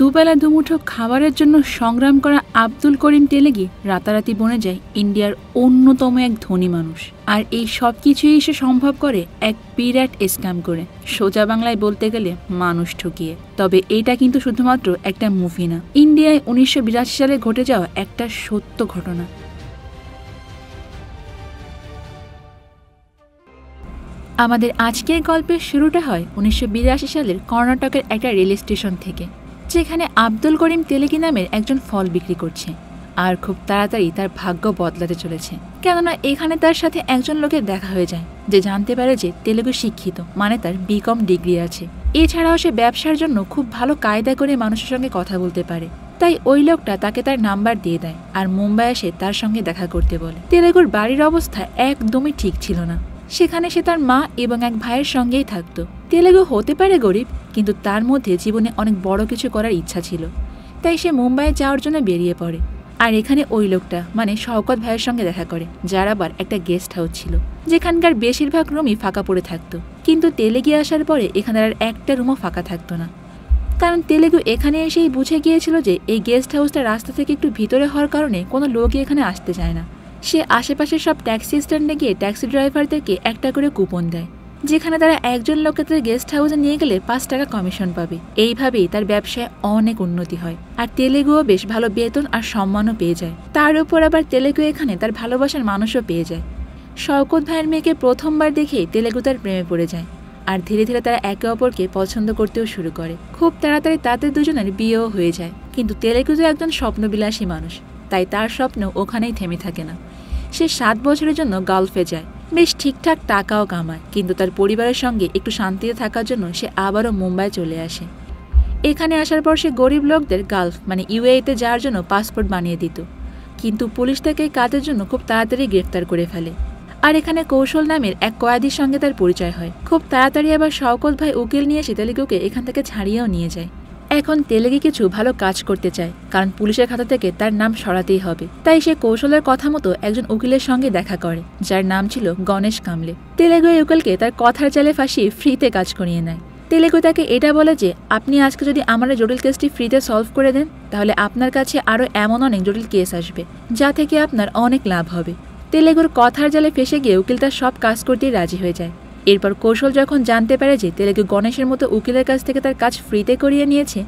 দুবেলা দুমুঠো খাবারের জন্য সংগ্রাম করা আব্দুল করিম তেলেগি রাতারাতি বনে যায় ইন্ডিয়ার অন্যতম এক ধনী মানুষ আর এই সব কিছুই সে সম্ভব করে এক বিরাট স্ক্যাম করে সোজা বাংলায় বলতে গেলে মানুষ ঠকিয়ে তবে এটা কিন্তু শুধুমাত্র একটা মুভি না ইন্ডিয়ায় উনিশশো সালে ঘটে যাওয়া একটা সত্য ঘটনা আমাদের আজকের গল্পের শুরুটা হয় উনিশশো সালের কর্ণাটকের একটা রেল স্টেশন থেকে যেখানে আব্দুল করিম তেলেগি নামের একজন ফল বিক্রি করছে আর খুব তাড়াতাড়ি তার ভাগ্য বদলাতে চলেছে কেননা এখানে তার সাথে একজন লোকের দেখা হয়ে যায় যে জানতে পারে যে তেলেগু শিক্ষিত মানে তার বিকম ডিগ্রি আছে এছাড়াও সে ব্যবসার জন্য খুব ভালো কায়দা করে মানুষের সঙ্গে কথা বলতে পারে তাই ওই লোকটা তাকে তার নাম্বার দিয়ে দেয় আর মুম্বাই এসে তার সঙ্গে দেখা করতে বলে তেলেগুর বাড়ির অবস্থা একদমই ঠিক ছিল না সেখানে সে তার মা এবং এক ভাইয়ের সঙ্গেই থাকতো তেলেগু হতে পারে গরিব কিন্তু তার মধ্যে জীবনে অনেক বড় কিছু করার ইচ্ছা ছিল তাই সে মুম্বাইয়ে যাওয়ার জন্য বেরিয়ে পড়ে আর এখানে ওই লোকটা মানে শওকত ভাইয়ের সঙ্গে দেখা করে যার আবার একটা গেস্ট হাউস ছিল যেখানকার বেশিরভাগ রুমই ফাঁকা পড়ে থাকতো কিন্তু তেলেগি আসার পরে এখানে আর একটা রুমও ফাঁকা থাকতো না কারণ তেলেগু এখানে এসেই বুঝে গিয়েছিল যে এই গেস্ট হাউসটা রাস্তা থেকে একটু ভিতরে হওয়ার কারণে কোনো লোকই এখানে আসতে চায় না সে আশেপাশের সব ট্যাক্সি স্ট্যান্ডে গিয়ে ট্যাক্সি ড্রাইভারদেরকে একটা করে কুপন দেয় যেখানে তারা একজন লোককে তাদের গেস্ট হাউসে নিয়ে গেলে পাঁচ টাকা কমিশন পাবে এইভাবেই তার ব্যবসায় অনেক উন্নতি হয় আর তেলেগুও বেশ ভালো বেতন আর সম্মানও পেয়ে যায় তার উপর আবার তেলেগু এখানে তার ভালোবাসার মানুষও পেয়ে যায় শওকত ভাইয়ের মেয়েকে প্রথমবার দেখে তেলেগু তার প্রেমে পড়ে যায় আর ধীরে ধীরে তারা একে অপরকে পছন্দ করতেও শুরু করে খুব তাড়াতাড়ি তাদের দুজনের বিয়েও হয়ে যায় কিন্তু তেলেগু তো একজন স্বপ্নবিলাসী মানুষ তাই তার স্বপ্ন ওখানেই থেমে থাকে না সে সাত বছরের জন্য গালফে যায় বেশ ঠিকঠাক টাকাও কামায় কিন্তু তার পরিবারের সঙ্গে একটু শান্তিতে থাকার জন্য সে আবারও মুম্বাই চলে আসে এখানে আসার পর সে গরিব লোকদের গালফ মানে ইউএতে e যাওয়ার জন্য পাসপোর্ট বানিয়ে দিত কিন্তু পুলিশ তাকে কাজের জন্য খুব তাড়াতাড়ি গ্রেফতার করে ফেলে আর এখানে কৌশল নামের এক কয়েদির সঙ্গে তার পরিচয় হয় খুব তাড়াতাড়ি আবার শওকত ভাই উকিল নিয়ে সীতালিকুকে এখান থেকে ছাড়িয়েও নিয়ে যায় এখন তেলেগি কিছু ভালো কাজ করতে চায় কারণ পুলিশের খাতা থেকে তার নাম সরাতেই হবে তাই সে কৌশলের কথা মতো একজন উকিলের সঙ্গে দেখা করে যার নাম ছিল গণেশ কামলে তেলেগু উকিলকে তার কথার চালে ফাঁসিয়ে ফ্রিতে কাজ করিয়ে নেয় তেলেগু তাকে এটা বলে যে আপনি আজকে যদি আমার জটিল কেসটি ফ্রিতে সলভ করে দেন তাহলে আপনার কাছে আরও এমন অনেক জটিল কেস আসবে যা থেকে আপনার অনেক লাভ হবে তেলেগুর কথার জালে ফেসে গিয়ে উকিল তার সব কাজ করতে রাজি হয়ে যায় এরপর কৌশল যখন জানতে পারে যে তেলেগু গণেশের মতো উকিলের কাছ থেকে তার কাজ ফ্রিতে করিয়ে নিয়েছে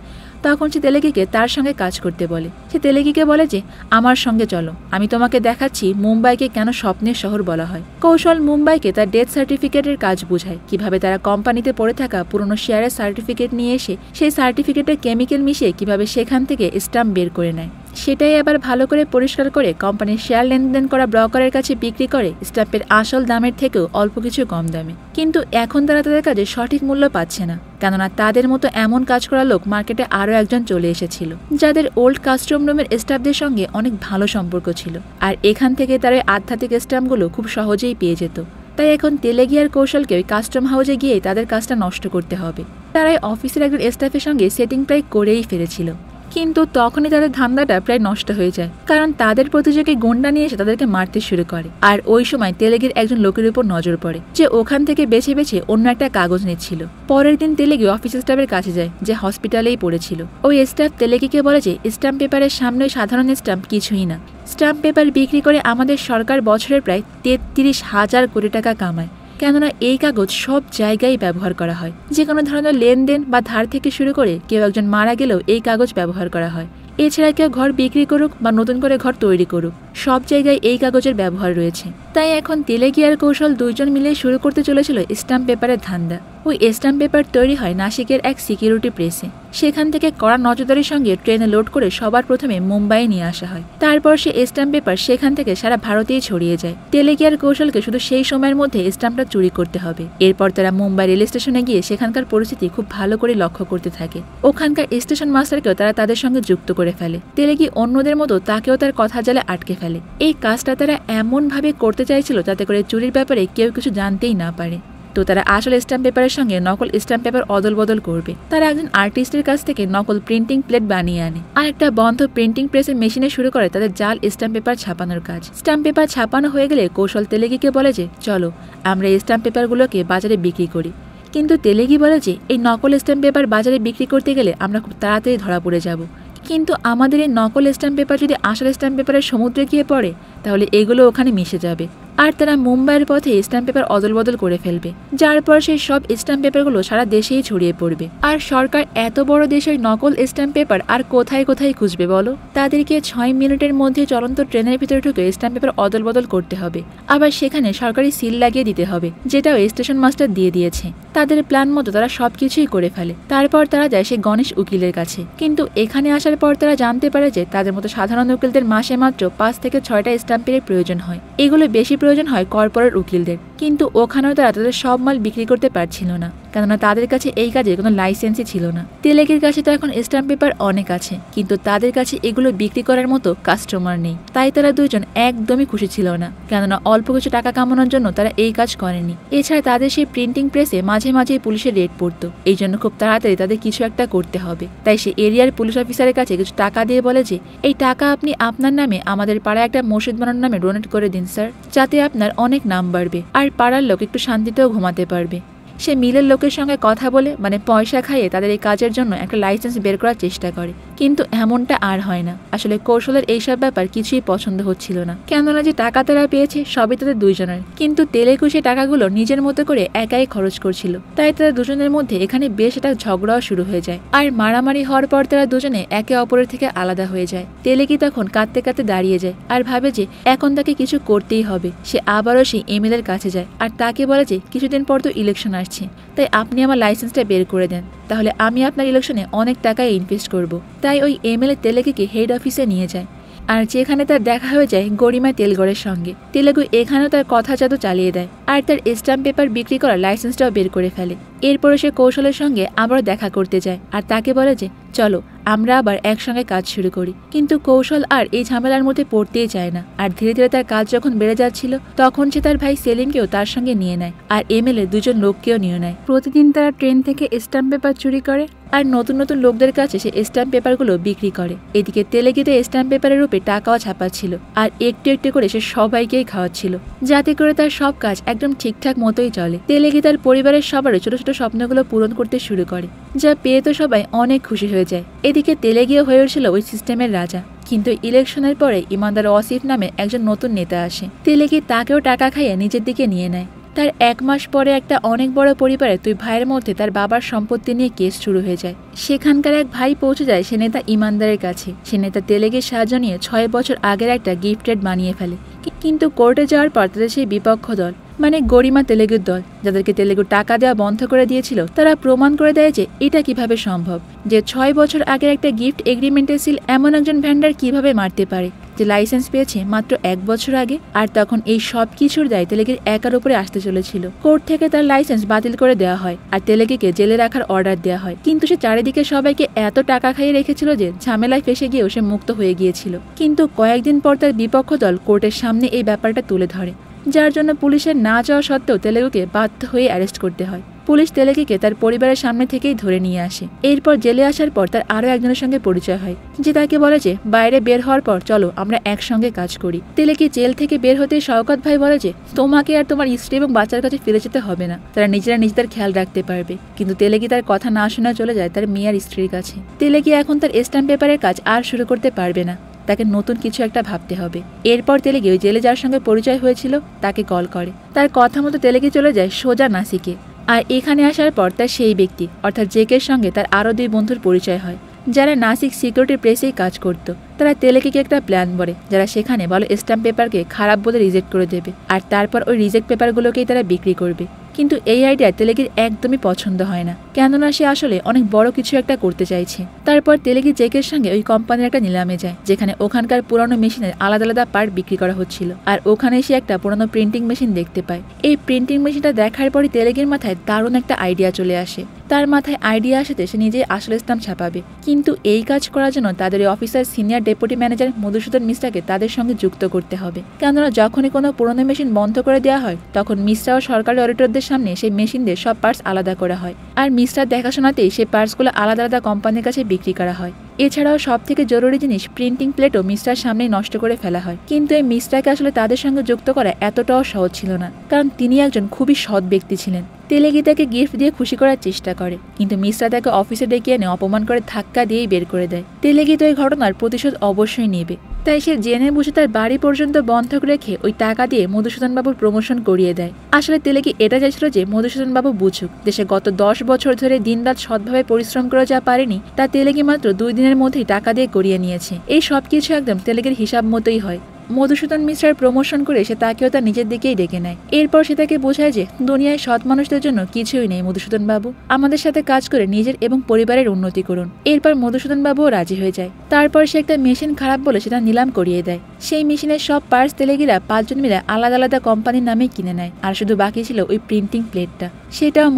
তখন সে তেলেগিকে তার সঙ্গে কাজ করতে বলে সে তেলেগিকে বলে যে আমার সঙ্গে চলো আমি তোমাকে দেখাচ্ছি মুম্বাইকে কেন স্বপ্নের শহর বলা হয় কৌশল মুম্বাইকে তার ডেথ সার্টিফিকেটের কাজ বোঝায় কিভাবে তারা কোম্পানিতে পড়ে থাকা পুরনো শেয়ারের সার্টিফিকেট নিয়ে এসে সেই সার্টিফিকেটে কেমিক্যাল মিশিয়ে কিভাবে সেখান থেকে স্টাম্প বের করে নেয় সেটাই আবার ভালো করে পরিষ্কার করে কোম্পানির শেয়ার লেনদেন করা ব্রকারের কাছে বিক্রি করে স্টাফের আসল দামের থেকেও অল্প কিছু কম দামে কিন্তু এখন তারা তাদের কাজে সঠিক মূল্য পাচ্ছে না কেননা তাদের মতো এমন কাজ করা লোক মার্কেটে আরও একজন চলে এসেছিল যাদের ওল্ড কাস্টম রুমের স্টাফদের সঙ্গে অনেক ভালো সম্পর্ক ছিল আর এখান থেকে তারা আধ্যাত্মিক স্ট্যাম্পগুলো খুব সহজেই পেয়ে যেত তাই এখন তেলেগিয়ার কৌশলকে ওই কাস্টম হাউসে গিয়ে তাদের কাজটা নষ্ট করতে হবে তারাই অফিসের একজন স্টাফের সঙ্গে সেটিং প্রায় করেই ফেলেছিল কিন্তু তখনই তাদের ধান্দাটা প্রায় নষ্ট হয়ে যায় কারণ তাদের প্রতিযোগী গুন্ডা নিয়ে এসে তাদেরকে মারতে শুরু করে আর ওই সময় তেলেগির একজন লোকের উপর নজর পড়ে যে ওখান থেকে বেছে বেছে অন্য একটা কাগজ নিচ্ছিল পরের দিন তেলেগি অফিস স্টাফের কাছে যায় যে হসপিটালেই পড়েছিল ওই স্টাফ তেলেগিকে বলে যে স্ট্যাম্প পেপারের সামনে সাধারণ স্ট্যাম্প কিছুই না স্ট্যাম্প পেপার বিক্রি করে আমাদের সরকার বছরের প্রায় তেত্রিশ হাজার কোটি টাকা কামায় কেননা এই কাগজ সব জায়গায় ব্যবহার করা হয় যে কোনো ধরনের লেনদেন বা ধার থেকে শুরু করে কেউ একজন মারা গেলেও এই কাগজ ব্যবহার করা হয় এছাড়া কেউ ঘর বিক্রি করুক বা নতুন করে ঘর তৈরি করুক সব জায়গায় এই কাগজের ব্যবহার রয়েছে তাই এখন তেলেগিয়ার কৌশল দুইজন মিলে শুরু করতে চলেছিল স্ট্যাম্প পেপারের ধান্দা ওই স্ট্যাম্প পেপার তৈরি হয় নাসিকের এক সিকিউরিটি প্রেসে সেখান থেকে কড়া নজরদারির সঙ্গে ট্রেনে লোড করে সবার প্রথমে মুম্বাইয়ে নিয়ে আসা হয় তারপর সে স্ট্যাম্প পেপার সেখান থেকে সারা ভারতেই ছড়িয়ে যায় তেলেগিয়ার কৌশলকে শুধু সেই সময়ের মধ্যে স্ট্যাম্পটা চুরি করতে হবে এরপর তারা মুম্বাই রেল স্টেশনে গিয়ে সেখানকার পরিস্থিতি খুব ভালো করে লক্ষ্য করতে থাকে ওখানকার স্টেশন মাস্টারকেও তারা তাদের সঙ্গে যুক্ত করে ফেলে তেলেগি অন্যদের মতো তাকেও তার কথা জালে আটকে ফেলে এই কাজটা তারা এমনভাবে করতে চাইছিল যাতে করে চুরির ব্যাপারে কেউ কিছু জানতেই না পারে তো তারা আসল স্ট্যাম্প পেপারের সঙ্গে নকল স্ট্যাম্প পেপার অদল বদল করবে তারা একজন আর্টিস্টের কাছ থেকে নকল প্রিন্টিং প্লেট বানিয়ে আনে আর একটা বন্ধ প্রিন্টিং প্রেসের মেশিনে শুরু করে তাদের জাল স্ট্যাম্প পেপার ছাপানোর কাজ স্ট্যাম্প পেপার ছাপানো হয়ে গেলে কৌশল তেলেগিকে বলে যে চলো আমরা এই স্ট্যাম্প পেপারগুলোকে বাজারে বিক্রি করি কিন্তু তেলেগি বলে যে এই নকল স্ট্যাম্প পেপার বাজারে বিক্রি করতে গেলে আমরা খুব তাড়াতাড়ি ধরা পড়ে যাব কিন্তু আমাদের এই নকল স্ট্যাম্প পেপার যদি আসল স্ট্যাম্প পেপারের সমুদ্রে গিয়ে পড়ে তাহলে এগুলো ওখানে মিশে যাবে আর তারা মুম্বাইয়ের পথে স্ট্যাম্প পেপার অদল বদল করে ফেলবে যার পর সেই সব স্ট্যাম্প পেপারগুলো সারা দেশেই ছড়িয়ে পড়বে আর সরকার এত বড় দেশের নকল স্ট্যাম্প পেপার আর কোথায় কোথায় খুঁজবে বলো তাদেরকে ছয় মিনিটের মধ্যে চলন্ত ট্রেনের ভিতরে ঢুকে স্ট্যাম্প পেপার অদল বদল করতে হবে আবার সেখানে সরকারি সিল লাগিয়ে দিতে হবে যেটাও স্টেশন মাস্টার দিয়ে দিয়েছে তাদের প্ল্যান মতো তারা সব কিছুই করে ফেলে তারপর তারা যায় সেই গণেশ উকিলের কাছে কিন্তু এখানে আসার পর তারা জানতে পারে যে তাদের মতো সাধারণ উকিলদের মাসে মাত্র পাঁচ থেকে ছয়টা স্ট্যাম্পের প্রয়োজন হয় এগুলো বেশি প্রয়োজন হয় কর্পোরেট উকিলদের কিন্তু ওখানেও তারা তাদের সব মাল বিক্রি করতে পারছিল না কেননা তাদের কাছে এই কাজের কোনো লাইসেন্সই ছিল না তেলেকের কাছে তো এখন স্ট্যাম্প পেপার অনেক আছে কিন্তু তাদের কাছে এগুলো বিক্রি করার মতো কাস্টমার নেই তাই তারা দুজন একদমই খুশি ছিল না কেননা অল্প কিছু টাকা কামানোর জন্য তারা এই কাজ করেনি এছাড়া তাদের সেই প্রিন্টিং প্রেসে মাঝে মাঝে পুলিশের রেড পড়তো এই জন্য খুব তাড়াতাড়ি তাদের কিছু একটা করতে হবে তাই সে এরিয়ার পুলিশ অফিসারের কাছে কিছু টাকা দিয়ে বলে যে এই টাকা আপনি আপনার নামে আমাদের পাড়ায় একটা মসজিদ বানানোর নামে ডোনেট করে দিন স্যার যাতে আপনার অনেক নাম বাড়বে আর পাড়ার লোক একটু শান্তিতেও ঘুমাতে পারবে সে মিলের লোকের সঙ্গে কথা বলে মানে পয়সা খাইয়ে তাদের এই কাজের জন্য একটা লাইসেন্স বের করার চেষ্টা করে কিন্তু এমনটা আর হয় না আসলে কৌশলের এইসব ব্যাপার কিছুই পছন্দ হচ্ছিল না কেননা যে টাকা তারা পেয়েছে সবই তাদের দুইজনের কিন্তু তেলেগু টাকাগুলো নিজের মতো করে একাই খরচ করছিল তাই তারা দুজনের মধ্যে এখানে বেশ একটা ঝগড়াও শুরু হয়ে যায় আর মারামারি হওয়ার পর তারা দুজনে একে অপরের থেকে আলাদা হয়ে যায় কি তখন কাঁদতে কাঁদতে দাঁড়িয়ে যায় আর ভাবে যে এখন তাকে কিছু করতেই হবে সে আবারও সেই এমএলএর কাছে যায় আর তাকে বলে যে কিছুদিন পর তো ইলেকশন আসে পারছি তাই আপনি আমার লাইসেন্সটা বের করে দেন তাহলে আমি আপনার ইলেকশনে অনেক টাকায় ইনভেস্ট করব। তাই ওই এমএলএ তেলেগুকে হেড অফিসে নিয়ে যায় আর যেখানে তার দেখা হয়ে যায় গরিমা তেলগড়ের সঙ্গে তেলেগু এখানেও তার কথা জাদু চালিয়ে দেয় আর তার স্ট্যাম্প পেপার বিক্রি করার লাইসেন্সটাও বের করে ফেলে এরপরে সে কৌশলের সঙ্গে আবারও দেখা করতে যায় আর তাকে বলে যে চলো আমরা আবার একসঙ্গে কাজ শুরু করি কিন্তু কৌশল আর এই ঝামেলার মধ্যে পড়তেই চায় না আর ধীরে ধীরে তার কাজ যখন বেড়ে যাচ্ছিল তখন সে তার ভাই সেলিমকেও তার সঙ্গে নিয়ে নেয় আর এমএলএ দুজন লোককেও নিয়ে নেয় প্রতিদিন তারা ট্রেন থেকে স্ট্যাম্প পেপার চুরি করে আর নতুন নতুন লোকদের কাছে সে স্ট্যাম্প পেপারগুলো বিক্রি করে এদিকে তেলেগিতে স্ট্যাম্প পেপারের রূপে টাকাও ছাপাচ্ছিল আর একটু একটু করে সে সবাইকেই খাওয়াচ্ছিল যাতে করে তার সব কাজ একদম ঠিকঠাক মতোই চলে তেলেগি তার পরিবারের সবারও ছোট ছোট স্বপ্নগুলো পূরণ করতে শুরু করে যা পেয়ে তো সবাই অনেক খুশি হয়ে যায় এদিকে তেলেগিও হয়ে উঠছিল ওই সিস্টেমের রাজা কিন্তু ইলেকশনের পরে ইমানদার অসিফ নামে একজন নতুন নেতা আসে তেলেগি তাকেও টাকা খাইয়ে নিজের দিকে নিয়ে নেয় তার এক মাস পরে একটা অনেক বড় পরিবারে দুই ভাইয়ের মধ্যে তার বাবার সম্পত্তি নিয়ে কেস শুরু হয়ে যায় সেখানকার এক ভাই পৌঁছে যায় সে নেতা ইমানদারের কাছে সে নেতা তেলেগের সাহায্য নিয়ে ছয় বছর আগের একটা গিফটেড বানিয়ে ফেলে কিন্তু কোর্টে যাওয়ার পর তাদের সেই বিপক্ষ দল মানে গরিমা তেলেগুর দল যাদেরকে তেলেগু টাকা দেওয়া বন্ধ করে দিয়েছিল তারা প্রমাণ করে দেয় যে এটা কিভাবে সম্ভব যে ছয় বছর আগের একটা গিফট এগ্রিমেন্টে সিল এমন একজন ভ্যান্ডার কিভাবে মারতে পারে যে লাইসেন্স পেয়েছে মাত্র এক বছর আগে আর তখন এই সব কিছুর দায় তেলেগির একার উপরে আসতে চলেছিল কোর্ট থেকে তার লাইসেন্স বাতিল করে দেওয়া হয় আর তেলেগিকে জেলে রাখার অর্ডার দেওয়া হয় কিন্তু সে চারিদিকে সবাইকে এত টাকা খাইয়ে রেখেছিল যে ঝামেলায় ফেসে গিয়েও সে মুক্ত হয়ে গিয়েছিল কিন্তু কয়েকদিন পর তার বিপক্ষ দল কোর্টের সামনে এই ব্যাপারটা তুলে ধরে যার জন্য পুলিশের না যাওয়া সত্ত্বেও তেলেগুকে বাধ্য হয়ে অ্যারেস্ট করতে হয় পুলিশ তেলেকিকে তার পরিবারের সামনে থেকেই ধরে নিয়ে আসে এরপর জেলে আসার পর তার আরও একজনের সঙ্গে পরিচয় হয় যে তাকে বলে যে বাইরে বের হওয়ার পর চলো আমরা একসঙ্গে কাজ করি তেলেকি জেল থেকে বের হতে শওকত ভাই বলে যে তোমাকে আর তোমার স্ত্রী এবং বাচ্চার কাছে ফিরে যেতে হবে না তারা নিজেরা নিজেদের খেয়াল রাখতে পারবে কিন্তু তেলেকি তার কথা না শোনা চলে যায় তার মেয়ার স্ত্রীর কাছে তেলেকি এখন তার স্ট্যাম্প পেপারের কাজ আর শুরু করতে পারবে না তাকে নতুন কিছু একটা ভাবতে হবে এরপর তেলেগি ওই জেলে যার সঙ্গে পরিচয় হয়েছিল তাকে কল করে তার কথা মতো তেলেগি চলে যায় সোজা নাসিকে আর এখানে আসার পর তার সেই ব্যক্তি অর্থাৎ জেকের সঙ্গে তার আরও দুই বন্ধুর পরিচয় হয় যারা নাসিক সিকিউরিটি প্রেসেই কাজ করত তারা তেলেকিকে একটা প্ল্যান বলে যারা সেখানে বলো স্ট্যাম্প পেপারকে খারাপ বলে রিজেক্ট করে দেবে আর তারপর ওই রিজেক্ট পেপারগুলোকেই তারা বিক্রি করবে কিন্তু এই আইডিয়া তেলেগির একদমই পছন্দ হয় না কেননা সে আসলে অনেক বড় কিছু একটা করতে চাইছে তারপর তেলেগি জেকের সঙ্গে ওই কোম্পানির একটা নিলামে যায় যেখানে ওখানকার পুরনো মেশিনের আলাদা আলাদা পার্ট বিক্রি করা হচ্ছিল আর ওখানে সে একটা পুরনো প্রিন্টিং মেশিন দেখতে পায় এই প্রিন্টিং মেশিনটা দেখার পরই তেলেগির মাথায় দারুণ একটা আইডিয়া চলে আসে তার মাথায় আইডিয়া আসাতে সে নিজেই আসল ইসলাম ছাপাবে কিন্তু এই কাজ করার জন্য তাদের officer senior deputy manager Madhusudan মিশ্রাকে তাদের সঙ্গে যুক্ত করতে হবে কেননা যখনই কোনো পুরনো মেশিন বন্ধ করে দেওয়া হয় তখন মিশ্রা ও সরকারি অডিটরদের সামনে সেই মেশিন দিয়ে সব পার্টস আলাদা করা হয় আর মিস্টার দেখাশোনাতেই সেই পার্টসগুলো আলাদা আলাদা কোম্পানির কাছে বিক্রি করা হয় এছাড়াও সব থেকে জরুরি জিনিস প্রিন্টিং প্লেটও মিস্টার সামনে নষ্ট করে ফেলা হয় কিন্তু এই মিস্টারকে আসলে তাদের সঙ্গে যুক্ত করা এতটাও সহজ ছিল না কারণ তিনি একজন খুবই সৎ ব্যক্তি ছিলেন তেলেগি তাকে গিফট দিয়ে খুশি করার চেষ্টা করে কিন্তু মিশ্রা তাকে অফিসে ডেকে এনে অপমান করে ধাক্কা দিয়েই বের করে দেয় তেলেগি তো এই ঘটনার প্রতিশোধ অবশ্যই নেবে তাই সে জেনে বুঝে তার বাড়ি পর্যন্ত বন্ধক রেখে ওই টাকা দিয়ে মধুসূদনবাবুর প্রমোশন করিয়ে দেয় আসলে তেলেকি এটা চাইছিল যে মধুসূদনবাবু বুঝুক দেশে গত দশ বছর ধরে দিনরাত সৎভাবে পরিশ্রম করে যা পারেনি তা তেলেকি মাত্র দুই দিনের মধ্যেই টাকা দিয়ে করিয়ে নিয়েছে এই সব কিছু একদম তেলেকের হিসাব মতোই হয় মধুসূদন মিশ্রার প্রমোশন করে সে তাকেও তার নিজের দিকেই ডেকে নেয় এরপর সে তাকে বোঝায় যে দুনিয়ায় সৎ মানুষদের জন্য কিছুই নেই মধুসূদন বাবু আমাদের সাথে কাজ করে নিজের এবং পরিবারের উন্নতি করুন এরপর মধুসূদন বাবুও রাজি হয়ে যায় তারপর সে একটা মেশিন খারাপ বলে সেটা নিলাম করিয়ে দেয় সেই মেশিনের সব পার্টস তেলেগিরা পাঁচজন মিলে আলাদা আলাদা কোম্পানির নামে কিনে নেয় আর শুধু বাকি ছিল ওই প্রিন্টিং প্লেটটা সেটাও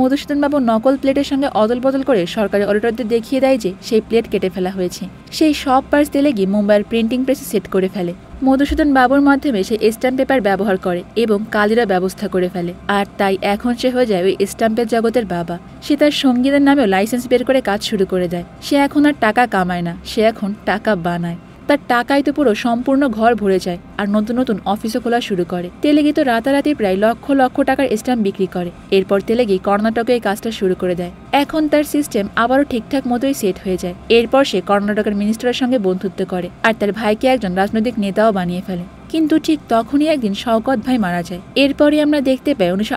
বাবু নকল প্লেটের সঙ্গে অদল বদল করে সরকারি অডিটরদের দেখিয়ে দেয় যে সেই প্লেট কেটে ফেলা হয়েছে সেই সব পার্টস তেলেগি মুম্বাইয়ের প্রিন্টিং প্রেসে সেট করে ফেলে মধুসূদন বাবুর মাধ্যমে সে স্ট্যাম্প পেপার ব্যবহার করে এবং কালিরা ব্যবস্থা করে ফেলে আর তাই এখন সে হয়ে যায় ওই স্ট্যাম্পের জগতের বাবা সে তার সঙ্গীতের নামেও লাইসেন্স বের করে কাজ শুরু করে দেয় সে এখন আর টাকা কামায় না সে এখন টাকা বানায় তার টাকায় তো পুরো সম্পূর্ণ ঘর ভরে যায় আর নতুন নতুন অফিসও খোলা শুরু করে তেলেগি তো রাতারাতি প্রায় লক্ষ লক্ষ টাকার স্ট্যাম্প বিক্রি করে এরপর তেলেগি কর্ণাটকে এই কাজটা শুরু করে দেয় এখন তার সিস্টেম আবারও ঠিকঠাক মতোই সেট হয়ে যায় এরপর সে কর্ণাটকের মিনিস্টারের সঙ্গে বন্ধুত্ব করে আর তার ভাইকে একজন রাজনৈতিক নেতাও বানিয়ে ফেলে কিন্তু ঠিক তখনই একদিন শওকত ভাই মারা যায় এরপরে আমরা দেখতে পাই উনিশশো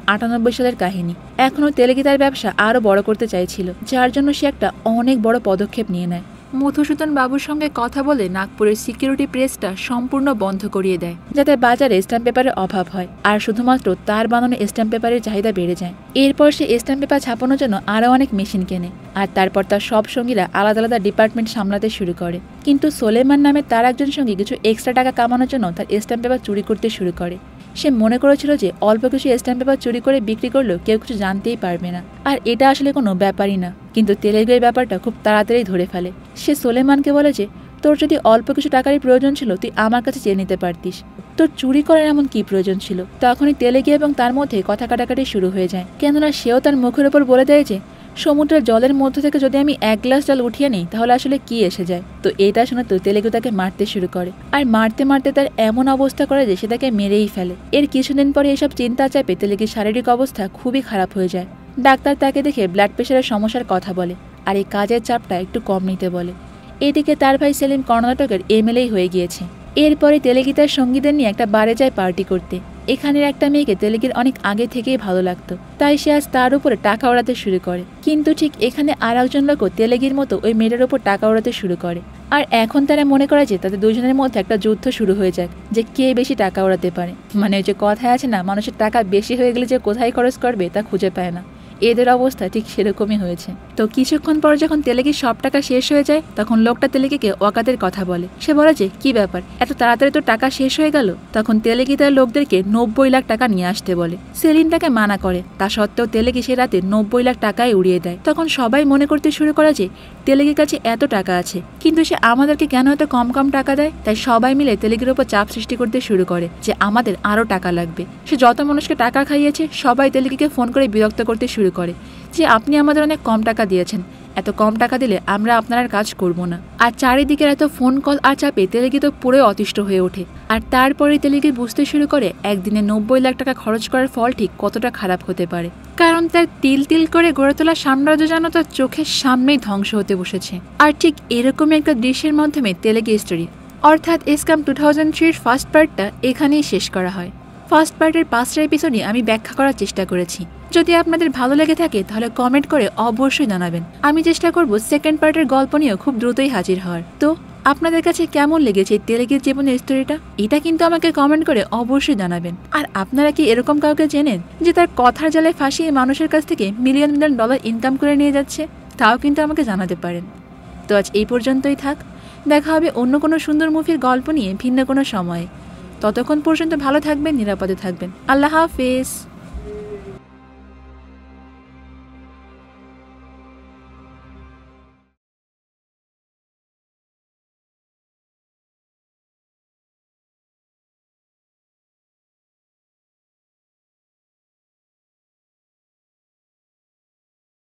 সালের কাহিনী এখনও তেলেগি তার ব্যবসা আরও বড় করতে চাইছিল যার জন্য সে একটা অনেক বড় পদক্ষেপ নিয়ে নেয় মধুসূদন বাবুর সঙ্গে কথা বলে নাগপুরের সিকিউরিটি প্রেসটা সম্পূর্ণ বন্ধ করিয়ে দেয় যাতে বাজারে স্ট্যাম্প পেপারের অভাব হয় আর শুধুমাত্র তার বানানো স্ট্যাম্প পেপারের চাহিদা বেড়ে যায় এরপর সে স্ট্যাম্প পেপার ছাপানোর জন্য আরও অনেক মেশিন কেনে আর তারপর তার সব সঙ্গীরা আলাদা আলাদা ডিপার্টমেন্ট সামলাতে শুরু করে কিন্তু সোলেমান নামে তার একজন সঙ্গে কিছু এক্সট্রা টাকা কামানোর জন্য তার স্ট্যাম্প পেপার চুরি করতে শুরু করে সে মনে করেছিল যে অল্প কিছু স্ট্যাম্প পেপার চুরি করে বিক্রি করলেও কেউ কিছু জানতেই পারবে না আর এটা আসলে কোনো ব্যাপারই না কিন্তু তেলেগুয়ের ব্যাপারটা খুব তাড়াতাড়ি ধরে ফেলে সে সোলেমানকে বলে যে তোর যদি অল্প কিছু টাকারই প্রয়োজন ছিল তুই আমার কাছে চেয়ে নিতে পারতিস তোর চুরি করার এমন কি প্রয়োজন ছিল তখনই তেলেগি এবং তার মধ্যে কথা কাটাকাটি শুরু হয়ে যায় কেননা সেও তার মুখের ওপর বলে দেয় যে সমুদ্রের জলের মধ্যে থেকে যদি আমি এক গ্লাস জল উঠিয়ে নিই তাহলে আসলে কি এসে যায় তো এটা শুনে তো তেলেগু তাকে মারতে শুরু করে আর মারতে মারতে তার এমন অবস্থা করে যে সে তাকে মেরেই ফেলে এর কিছুদিন পরে এসব চিন্তা চাপে তেলেগির শারীরিক অবস্থা খুবই খারাপ হয়ে যায় ডাক্তার তাকে দেখে ব্লাড প্রেশারের সমস্যার কথা বলে আর এই কাজের চাপটা একটু কম নিতে বলে এদিকে তার ভাই সেলিম কর্ণাটকের এমএলএ হয়ে গিয়েছে এরপরে তেলেগি তার সঙ্গীদের নিয়ে একটা বারে যায় পার্টি করতে এখানের একটা মেয়েকে তেলেগের অনেক আগে থেকেই ভালো লাগতো তাই সে আজ তার উপরে টাকা ওড়াতে শুরু করে কিন্তু ঠিক এখানে আর একজন লোকও তেলেগির মতো ওই মেয়েটার উপর টাকা ওড়াতে শুরু করে আর এখন তারা মনে করা যে তাদের দুজনের মধ্যে একটা যুদ্ধ শুরু হয়ে যাক যে কে বেশি টাকা ওড়াতে পারে মানে ওই যে কথায় আছে না মানুষের টাকা বেশি হয়ে গেলে যে কোথায় খরচ করবে তা খুঁজে পায় না এদের অবস্থা ঠিক সেরকমই হয়েছে তো কিছুক্ষণ পর যখন তেলেকি সব টাকা শেষ হয়ে যায় তখন লোকটা তেলেগিকে ওয়াকাদের কথা বলে সে বলে যে কি ব্যাপার এত তাড়াতাড়ি তো টাকা শেষ হয়ে গেল তখন তেলেগি তার লোকদেরকে নব্বই লাখ টাকা নিয়ে আসতে বলে সেলিন তাকে মানা করে তা সত্ত্বেও তেলেগি সে রাতে নব্বই লাখ টাকাই উড়িয়ে দেয় তখন সবাই মনে করতে শুরু করে যে তেলেগির কাছে এত টাকা আছে কিন্তু সে আমাদেরকে কেন এত কম কম টাকা দেয় তাই সবাই মিলে তেলেগির উপর চাপ সৃষ্টি করতে শুরু করে যে আমাদের আরও টাকা লাগবে সে যত মানুষকে টাকা খাইয়েছে সবাই তেলেগিকে ফোন করে বিরক্ত করতে শুরু করে যে আপনি আমাদের অনেক কম টাকা দিয়েছেন এত কম টাকা দিলে আমরা আপনার কাজ করব না আর চারিদিকের এত ফোন কল আর চাপে তেলেগি তো পুরো অতিষ্ঠ হয়ে ওঠে আর তারপরে তেলেগি বুঝতে শুরু করে একদিনে নব্বই লাখ টাকা খরচ করার ফল ঠিক কতটা খারাপ হতে পারে কারণ তার তিল তিল করে গড়ে তোলা সাম্রাজ্য যেন তার চোখের সামনেই ধ্বংস হতে বসেছে আর ঠিক এরকমই একটা দৃশ্যের মাধ্যমে তেলেগি স্টোরি অর্থাৎ এসকাম টু থাউজেন্ড থ্রির ফার্স্ট পার্টটা এখানেই শেষ করা হয় ফার্স্ট পার্টের পাঁচটা এপিসোডই আমি ব্যাখ্যা করার চেষ্টা করেছি যদি আপনাদের ভালো লেগে থাকে তাহলে কমেন্ট করে অবশ্যই জানাবেন আমি চেষ্টা করব সেকেন্ড পার্টের গল্প নিয়েও খুব দ্রুতই হাজির হওয়ার তো আপনাদের কাছে কেমন লেগেছে তেলেগের জীবনের স্টোরিটা এটা কিন্তু আমাকে কমেন্ট করে অবশ্যই জানাবেন আর আপনারা কি এরকম কাউকে জেনেন যে তার কথার জালে ফাঁসিয়ে মানুষের কাছ থেকে মিলিয়ন মিলিয়ন ডলার ইনকাম করে নিয়ে যাচ্ছে তাও কিন্তু আমাকে জানাতে পারেন তো আজ এই পর্যন্তই থাক দেখা হবে অন্য কোনো সুন্দর মুভির গল্প নিয়ে ভিন্ন কোনো সময়ে ততক্ষণ পর্যন্ত ভালো থাকবেন নিরাপদে থাকবেন আল্লাহ হাফেজ